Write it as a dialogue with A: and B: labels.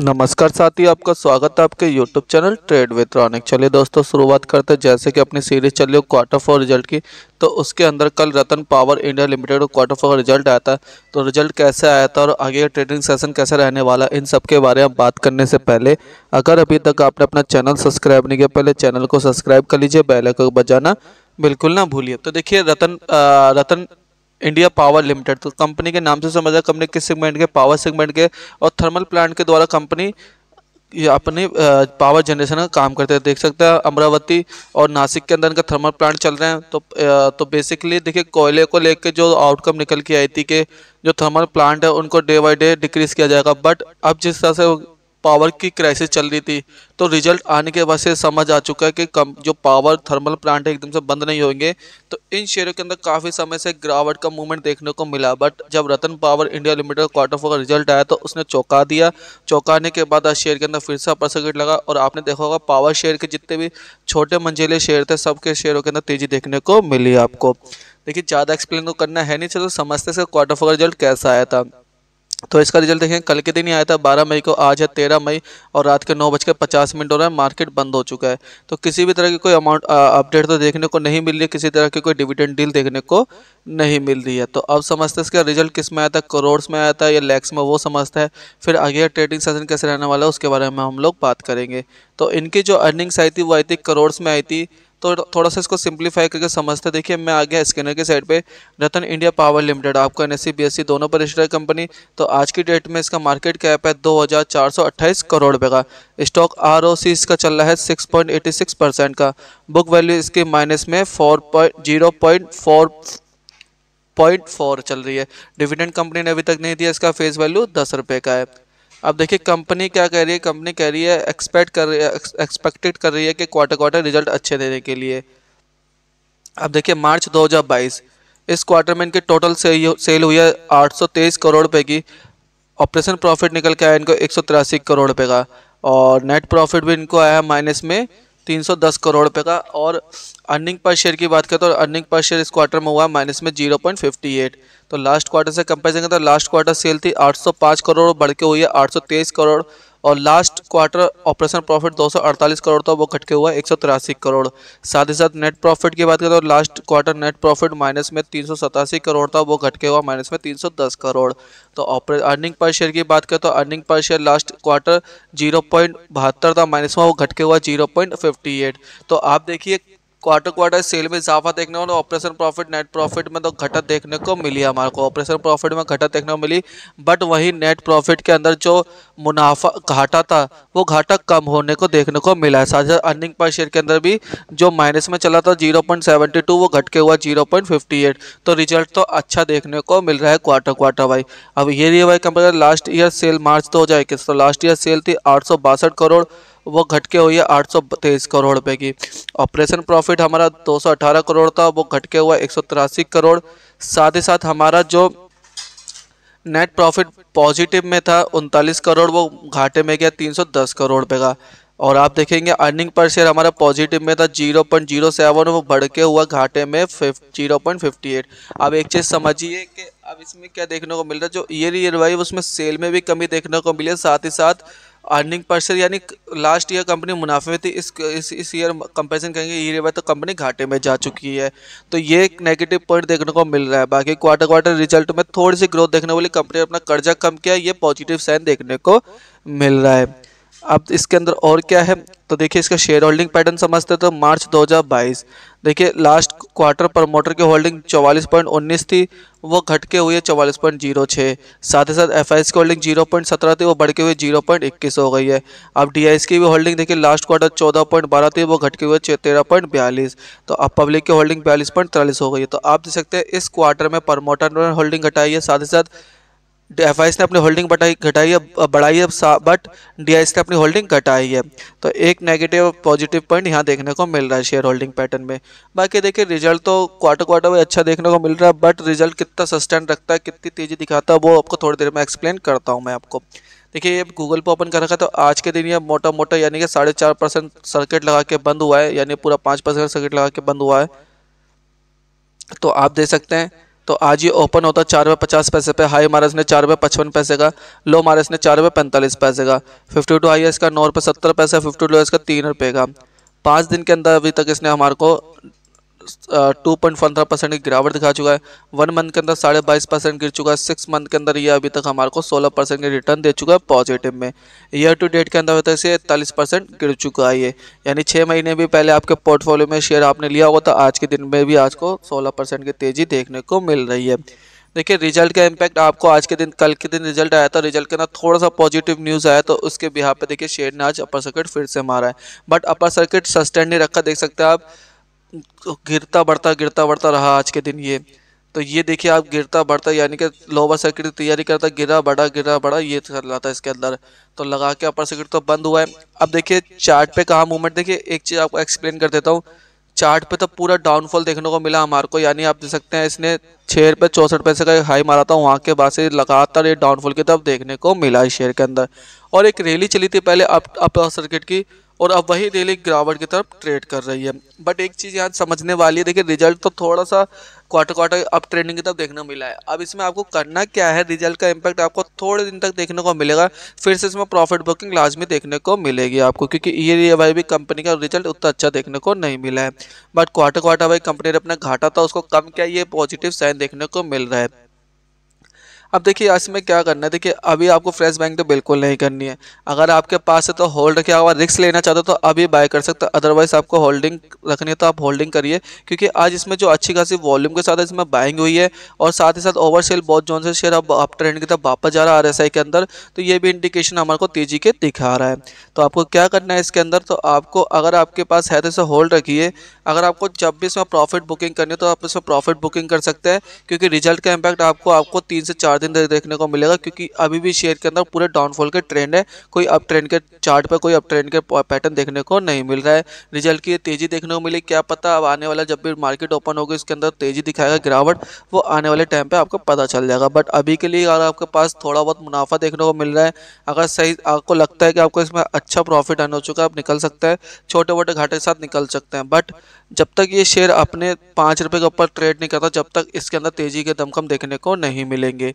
A: नमस्कार साथी आपका स्वागत है आपके YouTube channel trade with Ronik चलिए दोस्तों शुरुआत करते हैं जैसे कि अपनी सीरीज चल रही क्वार्टर फोर रिजल्ट की तो उसके अंदर कल रतन पावर इंडिया लिमिटेड का क्वार्टर फोर रिजल्ट आया था तो रिजल्ट कैसे आया था और आगे का ट्रेडिंग सेशन कैसे रहने वाला इन सब के बारे में बात करने से पहले अगर अभी तक आपने अपना चैनल सब्सक्राइब नहीं किया पहले चैनल को सब्सक्राइब कर लीजिए बैलक बजाना बिल्कुल ना भूलिए तो देखिए रतन आ, रतन इंडिया पावर लिमिटेड तो कंपनी के नाम से समझ समझा कंपनी किस सेगमेंट के पावर सेगमेंट के और थर्मल प्लांट के द्वारा कंपनी ये अपने पावर जनरेशन का काम करते हैं देख सकते हैं अमरावती और नासिक के अंदर इनका थर्मल प्लांट चल रहे हैं तो तो बेसिकली देखिए कोयले को लेके जो आउटकम निकल के आई थी कि जो थर्मल प्लांट है उनको डे बाई डे डिक्रीज किया जाएगा बट अब जिस तरह से पावर की क्राइसिस चल रही थी तो रिजल्ट आने के बाद से समझ आ चुका है कि कम जो पावर थर्मल प्लांट है एकदम से बंद नहीं होंगे तो इन शेयरों के अंदर काफ़ी समय से गिरावट का मूवमेंट देखने को मिला बट जब रतन पावर इंडिया लिमिटेड का क्वार्टर फोर का रिजल्ट आया तो उसने चौंका दिया चौंकाने के बाद आज शेयर के अंदर फिर से अपर सर्किट लगा और आपने देखा होगा पावर शेयर के जितने भी छोटे मंजिले शेयर थे सबके शेयरों के अंदर तेज़ी देखने को मिली आपको देखिए ज़्यादा एक्सप्लेन तो करना है नहीं चलो समझते से क्वार्टर फोर का रिजल्ट कैसा आया था तो इसका रिजल्ट देखें कल के दिन ही आया था 12 मई को आज है 13 मई और रात के नौ बजकर पचास मिनट हो रहा है मार्केट बंद हो चुका है तो किसी भी तरह की कोई अमाउंट अपडेट तो देखने को नहीं मिल रही है किसी तरह की कोई डिविडेंड डील देखने को नहीं मिल रही है तो अब समझते हैं इसका रिजल्ट किस में आया था करोड़ में आया था या लैक्स में वो समझता है फिर आगे ट्रेडिंग सेशन कैसे रहने वाला है उसके बारे में हम लोग बात करेंगे तो इनकी जो अर्निंग्स आई थी वो आई थी करोड़्स में आई थी तो थोड़ा सा इसको सिंप्लीफाई करके समझते देखिए मैं आ गया स्कैनर के साइड पे रतन इंडिया पावर लिमिटेड आपका एन एस e, e दोनों पर रजिस्टर कंपनी तो आज की डेट में इसका मार्केट कैप है 2428 करोड़ रुपये का स्टॉक आर इसका चल रहा है 6.86 परसेंट का बुक वैल्यू इसके माइनस में four zero point four point four चल रही है डिविडेंड कंपनी ने अभी तक नहीं दिया इसका फेस वैल्यू दस रुपये का है अब देखिए कंपनी क्या कह रही है कंपनी कह रही है एक्सपेक्ट कर रही है एक्सपेक्टेड कर रही है कि क्वार्टर क्वार्टर रिजल्ट अच्छे देने के लिए अब देखिए मार्च 2022 इस क्वार्टर में इनके टोटल सेल हुई है आठ करोड़ रुपये की ऑपरेशन प्रॉफिट निकल के आया इनको एक करोड़ रुपये का और नेट प्रॉफिट भी इनको आया है माइनस में 310 करोड़ रुपए का और अर्निंग पर शेयर की बात करें तो अर्निंग पर शेयर इस क्वार्टर में हुआ माइनस में 0.58 तो लास्ट क्वार्टर से कंपेयर करें तो लास्ट क्वार्टर सेल थी 805 करोड़ बढ़ के हुई है 823 करोड़ और last quarter operation profit 248 crore था वो घटके हुआ एक करोड़ साथ ही साथ नेट प्रॉफिट की बात करें तो last quarter net profit minus में तीन करोड़ था वो घट के हुआ माइनस में 310 करोड़ तो अर्निंग पर शेयर की बात करें तो earning per share last quarter zero था माइनस में वो घटके हुआ जीरो तो आप देखिए क्वार्टर क्वार्टर सेल में इजाफा देखने को ऑपरेशन प्रॉफिट नेट प्रॉफिट में तो घटत देखने को मिली हमारे को ऑपरेशन प्रॉफिट में घटत देखने को मिली बट वही नेट प्रॉफिट के अंदर जो मुनाफा घाटा था वो घाटा कम होने को देखने को मिला है साथ ही अर्निंग पर शेयर के अंदर भी जो माइनस में चला था जीरो वो घट के हुआ जीरो तो रिजल्ट तो अच्छा देखने को मिल रहा है क्वार्टर क्वार्टर वाई अब ये भाई compare last year sale March दो तो लास्ट ईयर सेल थी आठ करोड़ वो घट के हुई है आठ करोड़ रुपए की ऑपरेशन प्रॉफिट हमारा 218 करोड़ था वो घट के हुआ एक करोड़ साथ ही साथ हमारा जो नेट प्रॉफिट पॉजिटिव में था उनतालीस करोड़ वो घाटे में गया 310 करोड़ रुपये का और आप देखेंगे अर्निंग पर शेयर हमारा पॉजिटिव में था जीरो पॉइंट जीरो सेवन वो बढ़ के हुआ घाटे में जीरो पॉइंट फिफ्टी एट अब एक चीज़ समझिए कि अब इसमें क्या देखने को मिल रहा है जो ईयर ईयर वाइज उसमें सेल में भी कमी देखने को मिली साथ ही साथ अर्निंग पर्सन यानी लास्ट ईयर कंपनी मुनाफे में थी इस इस इस ईयर कंपेरिजन कहेंगे ईयर बाद तो कंपनी घाटे में जा चुकी है तो ये एक नेगेटिव पॉइंट देखने को मिल रहा है बाकी क्वार्टर क्वार्टर रिजल्ट में थोड़ी सी ग्रोथ देखने वाली कंपनी ने अपना कर्जा कम किया ये पॉजिटिव साइन देखने को मिल रहा है अब इसके अंदर और क्या है तो देखिए इसका शेयर होल्डिंग पैटर्न समझते हैं तो मार्च 2022 देखिए लास्ट क्वार्टर प्रमोटर की होल्डिंग 44.19 थी वो घट के हुई है चौवालीस पॉइंट जीरो छः साथ ही साथ एफ आई की होल्डिंग जीरो पॉइंट सत्रह थी वो बढ़ के हुए जीरो पॉइंट इक्कीस हो गई है अब डी आई की भी होल्डिंग देखिए लास्ट क्वार्टर चौदह पॉइंट बारह थी वो घट के हुए तेरह पॉइंट बयालीस तो अब पब्लिक की होल्डिंग बयालीस पॉइंट तिरालीस हो गई है तो आप देख सकते हैं इस क्वार्टर में प्रमोटर ने होल्डिंग घटाई है साथ ही साथ एफ ने अपनी होल्डिंग बढ़ाई घटाई है बढ़ाई है बट डी ने अपनी होल्डिंग घटाई है तो एक नेगेटिव और पॉजिटिव पॉइंट यहाँ देखने को मिल रहा है शेयर होल्डिंग पैटर्न में बाकी देखिए रिजल्ट तो क्वार्टर क्वार्टर में अच्छा देखने को मिल रहा है बट रिजल्ट कितना सस्टेन रखता है कितनी तेज़ी दिखाता है वो आपको थोड़ी देर में एक्सप्लेन करता हूँ मैं आपको देखिए ये गूगल पर ओपन कर रखा है तो आज के दिन ये मोटा मोटा यानी कि साढ़े चार परसेंट सर्किट लगा के बंद हुआ है यानी पूरा पाँच परसेंट सर्किट लगा के बंद हुआ है तो आप देख सकते हैं तो आज ये ओपन होता चार रुपये पचास पैसे पे हाई हमारा ने चार रुपये पचपन पैसे का लो हमारा ने चार रुपये पैंतालीस पैसे का फिफ्टी टू हाई का इसका नौ रुपये सत्तर पैसे फिफ्टी टू लो इसका तीन रुपये का पाँच दिन के अंदर अभी तक इसने हमारे को टू पॉइंट पंद्रह परसेंट की गिरावट दिखा चुका है वन मंथ के अंदर साढ़े बाईस परसेंट गिर चुका है सिक्स मंथ के अंदर ये अभी तक हमारे को सोलह परसेंट के रिटर्न दे चुका है पॉजिटिव में ईयर टू डेट के अंदर होता है इकतालीस परसेंट गिर चुका है ये यानी छः महीने भी पहले आपके पोर्टफोलियो में शेयर आपने लिया होगा तो आज के दिन में भी आज को सोलह परसेंट की तेज़ी देखने को मिल रही है देखिए रिजल्ट का इम्पैक्ट आपको आज के दिन कल के दिन रिजल्ट आया था रिजल्ट के अंदर थोड़ा सा पॉजिटिव न्यूज़ आया तो उसके बिहार पे देखिए शेयर ने आज अपर सर्किट फिर से मारा है बट अपर सर्किट सस्टेंड नहीं रखा देख सकते हैं आप तो गिरता बढ़ता गिरता बढ़ता रहा आज के दिन ये तो ये देखिए आप गिरता बढ़ता यानी कि लोअर सर्किट की तैयारी करता गिरा बढ़ा गिरा बढ़ा ये कर रहा था इसके अंदर तो लगा के अपर सर्किट तो बंद हुआ है अब देखिए चार्ट पे कहाँ मूवमेंट देखिए एक चीज़ आपको एक्सप्लेन कर देता हूँ चार्ट पे तो पूरा डाउनफॉल देखने को मिला हमारे को यानी आप देख सकते हैं इसने छः रुपये चौंसठ पैसे का हाई मारा था वहाँ के बाद से लगातार ये डाउनफॉल की तरफ देखने को मिला इस शेयर के अंदर और एक रैली चली थी पहले अप अपर सर्किट की और अब वही डेली गिरावट की तरफ ट्रेड कर रही है बट एक चीज़ यहाँ समझने वाली है देखिए रिजल्ट तो थोड़ा सा क्वार्टर क्वार्टर अब ट्रेडिंग की तरफ देखने को मिला है अब इसमें आपको करना क्या है रिजल्ट का इम्पैक्ट आपको थोड़े दिन तक देखने को मिलेगा फिर से इसमें प्रॉफिट बुकिंग लाजमी देखने को मिलेगी आपको क्योंकि ये वाई भी कंपनी का रिजल्ट उतना अच्छा देखने को नहीं मिला है but quarter quarter Y company ने अपना घाटा था उसको कम किया ये पॉजिटिव साइन देखने को मिल रहा है अब देखिए इसमें क्या करना है देखिए अभी आपको फ्रेश बाइंग तो बिल्कुल नहीं करनी है अगर आपके पास है तो होल्ड रखिए अगर रिक्स लेना चाहते हो तो अभी बाय कर सकते हो अदरवाइज आपको होल्डिंग रखनी है तो आप होल्डिंग करिए क्योंकि आज इसमें जो अच्छी खासी वॉल्यूम के साथ इसमें बाइंग हुई है और साथ ही साथ ओवर सेल बहुत जोन से शेयर अब अप ट्रेंड की तरफ वापस जा रहा है आर के अंदर तो ये भी इंडिकेशन हमारे को तेजी के दिखा रहा है तो आपको क्या करना है इसके अंदर तो आपको अगर आपके पास है तो इसे होल्ड रखिए अगर आपको जब भी इसमें प्रॉफिट बुकिंग करनी है तो आप इसमें प्रॉफिट बुकिंग कर सकते हैं क्योंकि रिजल्ट का इम्पैक्ट आपको आपको तीन से चार चार दिन तक देखने को मिलेगा क्योंकि अभी भी शेयर के अंदर पूरे डाउनफॉल के ट्रेंड है कोई अप ट्रेंड के चार्ट पर कोई अप ट्रेंड के पैटर्न देखने को नहीं मिल रहा है रिजल्ट की तेज़ी देखने को मिली क्या पता अब आने वाला जब भी मार्केट ओपन होगी इसके अंदर तेज़ी दिखाएगा गिरावट वो आने वाले टाइम पर आपको पता चल जाएगा बट अभी के लिए अगर आपके पास थोड़ा बहुत मुनाफा देखने को मिल रहा है अगर सही आपको लगता है कि आपको इसमें अच्छा प्रॉफिट आने हो चुका है आप निकल सकते हैं छोटे मोटे घाटे के साथ निकल सकते हैं बट जब तक ये शेयर अपने पाँच रुपये के ऊपर ट्रेड नहीं करता जब तक इसके अंदर तेज़ी के दमखम देखने को नहीं मिलेंगे